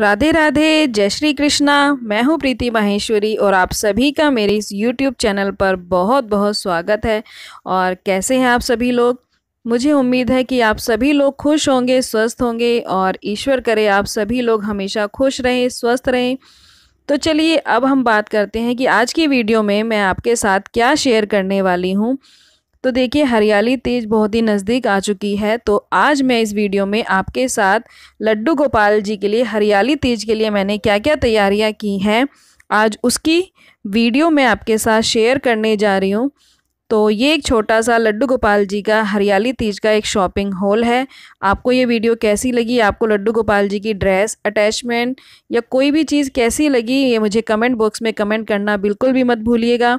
राधे राधे जय श्री कृष्णा मैं हूं प्रीति माहेश्वरी और आप सभी का मेरे इस यूट्यूब चैनल पर बहुत बहुत स्वागत है और कैसे हैं आप सभी लोग मुझे उम्मीद है कि आप सभी लोग खुश होंगे स्वस्थ होंगे और ईश्वर करे आप सभी लोग हमेशा खुश रहें स्वस्थ रहें तो चलिए अब हम बात करते हैं कि आज की वीडियो में मैं आपके साथ क्या शेयर करने वाली हूँ तो देखिए हरियाली तीज बहुत ही नज़दीक आ चुकी है तो आज मैं इस वीडियो में आपके साथ लड्डू गोपाल जी के लिए हरियाली तीज के लिए मैंने क्या क्या तैयारियां की हैं आज उसकी वीडियो मैं आपके साथ शेयर करने जा रही हूँ तो ये एक छोटा सा लड्डू गोपाल जी का हरियाली तीज का एक शॉपिंग हॉल है आपको ये वीडियो कैसी लगी आपको लड्डू गोपाल जी की ड्रेस अटैचमेंट या कोई भी चीज़ कैसी लगी ये मुझे कमेंट बॉक्स में कमेंट करना बिल्कुल भी मत भूलिएगा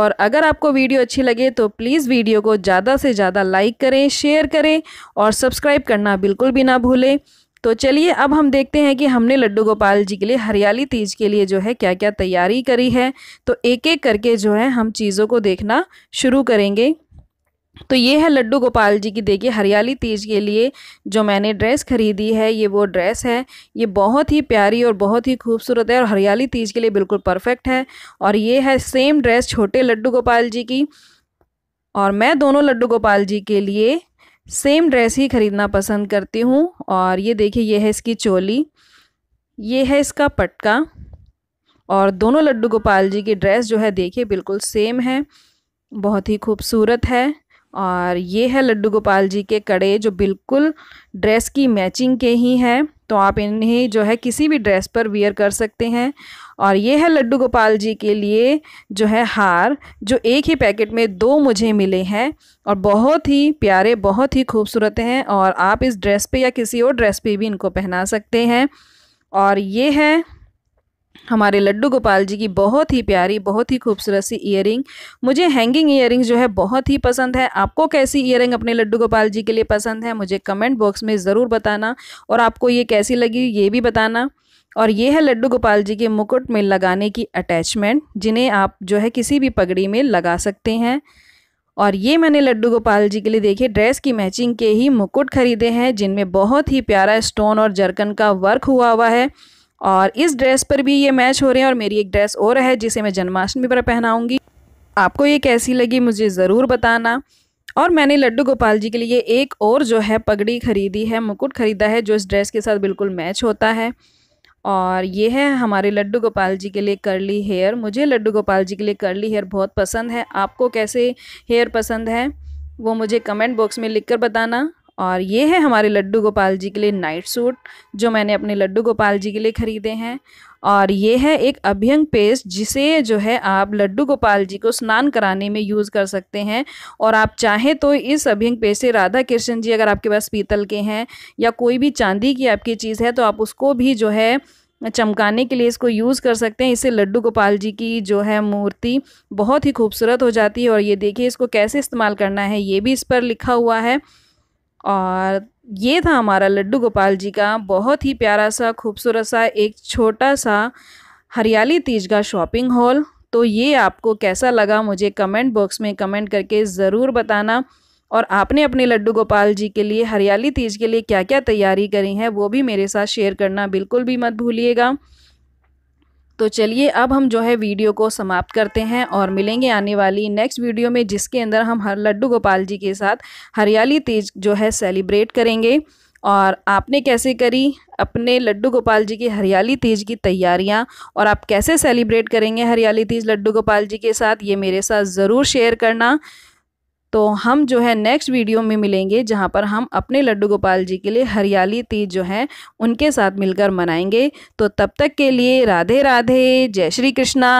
और अगर आपको वीडियो अच्छी लगे तो प्लीज़ वीडियो को ज़्यादा से ज़्यादा लाइक करें शेयर करें और सब्सक्राइब करना बिल्कुल भी ना भूलें तो चलिए अब हम देखते हैं कि हमने लड्डू गोपाल जी के लिए हरियाली तीज के लिए जो है क्या क्या तैयारी करी है तो एक एक करके जो है हम चीज़ों को देखना शुरू करेंगे तो ये है लड्डू गोपाल जी की देखिए हरियाली तीज के लिए जो मैंने ड्रेस खरीदी है ये वो ड्रेस है ये बहुत ही प्यारी और बहुत ही खूबसूरत है और हरियाली तीज के लिए बिल्कुल परफेक्ट है और ये है सेम ड्रेस छोटे लड्डू गोपाल जी की और मैं दोनों लड्डू गोपाल जी के लिए सेम ड्रेस ही ख़रीदना पसंद करती हूँ और ये देखिए ये है इसकी चोली ये है इसका पटका और दोनों लड्डू गोपाल जी की ड्रेस जो है देखिए बिल्कुल सेम है बहुत ही खूबसूरत है और ये है लड्डू गोपाल जी के कड़े जो बिल्कुल ड्रेस की मैचिंग के ही हैं तो आप इन्हें जो है किसी भी ड्रेस पर वियर कर सकते हैं और ये है लड्डू गोपाल जी के लिए जो है हार जो एक ही पैकेट में दो मुझे मिले हैं और बहुत ही प्यारे बहुत ही खूबसूरत हैं और आप इस ड्रेस पे या किसी और ड्रेस पे भी इनको पहना सकते हैं और ये है हमारे लड्डू गोपाल जी की बहुत ही प्यारी बहुत ही खूबसूरत सी इयरिंग मुझे हैंगिंग ईयरिंग जो है बहुत ही पसंद है आपको कैसी इयरिंग अपने लड्डू गोपाल जी के लिए पसंद है मुझे कमेंट बॉक्स में ज़रूर बताना और आपको ये कैसी लगी ये भी बताना और ये है लड्डू गोपाल जी के मुकुट में लगाने की अटैचमेंट जिन्हें आप जो है किसी भी पगड़ी में लगा सकते हैं और ये मैंने लड्डू गोपाल जी के लिए देखे ड्रेस की मैचिंग के ही मुकुट खरीदे हैं जिनमें बहुत ही प्यारा स्टोन और जरकन का वर्क हुआ हुआ है और इस ड्रेस पर भी ये मैच हो रहे हैं और मेरी एक ड्रेस और है जिसे मैं जन्माष्टमी पर पहनाऊँगी आपको ये कैसी लगी मुझे ज़रूर बताना और मैंने लड्डू गोपाल जी के लिए एक और जो है पगड़ी खरीदी है मुकुट खरीदा है जो इस ड्रेस के साथ बिल्कुल मैच होता है और ये है हमारे लड्डू गोपाल जी के लिए करली हेयर मुझे लड्डू गोपाल जी के लिए करली हेयर बहुत पसंद है आपको कैसे हेयर पसंद है वो मुझे कमेंट बॉक्स में लिखकर बताना और ये है हमारे लड्डू गोपाल जी के लिए नाइट सूट जो मैंने अपने लड्डू गोपाल जी के लिए ख़रीदे हैं और ये है एक अभ्यंग पेस्ट जिसे जो है आप लड्डू गोपाल जी को स्नान कराने में यूज़ कर सकते हैं और आप चाहें तो इस अभ्यंग पेस्ट से राधा कृष्ण जी अगर आपके पास पीतल के हैं या कोई भी चांदी की आपकी चीज़ है तो आप उसको भी जो है चमकाने के लिए इसको यूज़ कर सकते हैं इससे लड्डू गोपाल जी की जो है मूर्ति बहुत ही खूबसूरत हो जाती है और ये देखिए इसको कैसे इस्तेमाल करना है ये भी इस पर लिखा हुआ है और ये था हमारा लड्डू गोपाल जी का बहुत ही प्यारा सा खूबसूरत सा एक छोटा सा हरियाली तीज का शॉपिंग हॉल तो ये आपको कैसा लगा मुझे कमेंट बॉक्स में कमेंट करके ज़रूर बताना और आपने अपने लड्डू गोपाल जी के लिए हरियाली तीज के लिए क्या क्या तैयारी करी है वो भी मेरे साथ शेयर करना बिल्कुल भी मत भूलिएगा तो चलिए अब हम जो है वीडियो को समाप्त करते हैं और मिलेंगे आने वाली नेक्स्ट वीडियो में जिसके अंदर हम हर लड्डू गोपाल जी के साथ हरियाली तीज जो है सेलिब्रेट करेंगे और आपने कैसे करी अपने लड्डू गोपाल जी की हरियाली तीज की तैयारियां और आप कैसे सेलिब्रेट करेंगे हरियाली तीज लड्डू गोपाल जी के साथ ये मेरे साथ ज़रूर शेयर करना तो हम जो है नेक्स्ट वीडियो में मिलेंगे जहाँ पर हम अपने लड्डू गोपाल जी के लिए हरियाली तीज जो है उनके साथ मिलकर मनाएंगे तो तब तक के लिए राधे राधे जय श्री कृष्णा